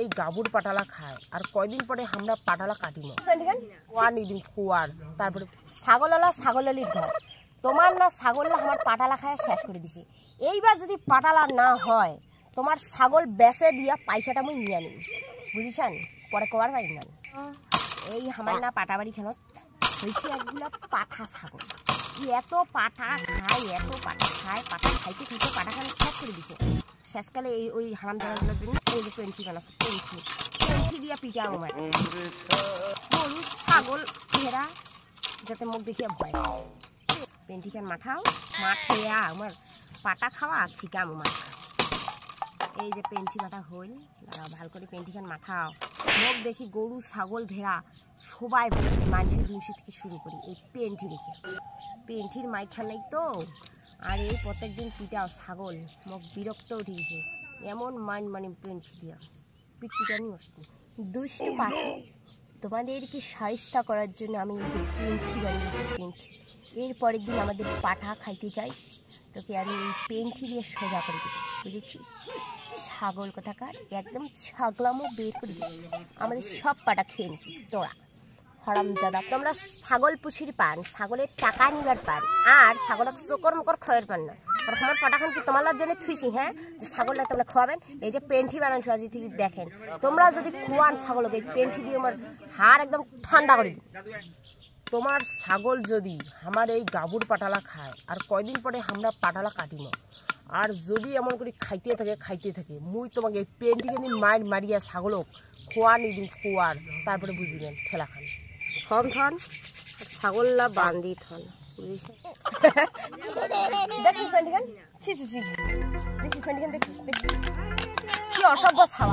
এই গাবুর পাটালা খায় আর কয়দিন পরে আমরা পাটালা কাটি না হ্যাঁ, কোয়ার নিদিন কোয়ার তারপরে ছাগলওয়ালা ছাগলওয়ালির ঘর তোমার না ছাগললা আমার পাটালা খায় শেষ করে দিছে এইবার যদি পাটালা না হয় তোমার ছাগল বেচে দিয়া পয়সাটা মুই নিয়ে নিই বুঝিছান পরে কোয়ার পাই না এই আমার না পাটাবাড়ি খেলত হয়েছে একগুলো পাঠা ছাগল এত পাঠা খায় এত পাঠা খায় পাঠা খাইতে খাইতে পাঠা খান শেষ করে দিছে শেষকালে এই ওই হারাম জানাগুলোর জন্য এই যে টোয়েন্টি বানাচ্ছে টোয়েন্টি টোয়েন্টি দিয়া পিঠা আমার গরু ছাগল ভেড়া যাতে মুখ দেখিয়া ভয় টোয়েন্টি খান মাঠাও মাঠ হইয়া আমার পাটা খাওয়া আর শিকাম খাওয়া এই যে পেন্টি বাটা হইল ভালো করে পেন্টিখান মাখাও লোক দেখি গরু ছাগল ভেড়া সবাই মানুষের দিনশি থেকে শুরু করি এই পেন্টি দেখে পেন্টির মাইখান নাই তো আর এই প্রত্যেক দিন পিটাও ছাগল মোক বিরক্ত উঠেছে এমন মান মানে পেন্টি দিয়া পিটিটানি অসুখ দুষ্টু পাখি তোমাদেরকে সাহিস্তা করার জন্য আমি এই যে পেন্টি বানিয়েছি পেন্টি এর পরের দিন আমাদের পাঠা খাইতে চাইস তোকে আমি এই পেন্টি দিয়ে সোজা করে দেবো বুঝেছিস ছাগল কোথাকার একদম ছাগলামও বের করে আমাদের সব পাটা খেয়ে নিছিস তোরা জাদা তোমরা ছাগল পুষির পান ছাগলের টাকা নিবার পান আর ছাগলক চোকর মোকর খয়ের পান না আর আমার পাটাখান কি তোমার জন্য থুইছি হ্যাঁ যে ছাগলটা তোমরা খোয়াবেন এই যে পেন্টি বানান সাজি থেকে দেখেন তোমরা যদি খোয়ান ছাগলকে এই পেন্টি দিয়ে আমার হাড় একদম ঠান্ডা করে দিই তোমার ছাগল যদি আমার এই গাবুর পাটালা খায় আর কয়দিন পরে আমরা পাটালা কাটি না আর যদি এমন করে খাইতে থাকে খাইতে থাকে মুই তোমাকে এই পেনটিকে দিন মায়ের মারিয়া ছাগলক খোয়া খোয়ানি দিন খোয়ার তারপরে বুঝিবেন ঠেলা খান থন থন ছাগললা বান্দি থন দেখি ফ্রেন্ডিখান ছি ছি ছি দেখি ফ্রেন্ডিখান দেখি দেখি কি অসভ্য ছাওয়া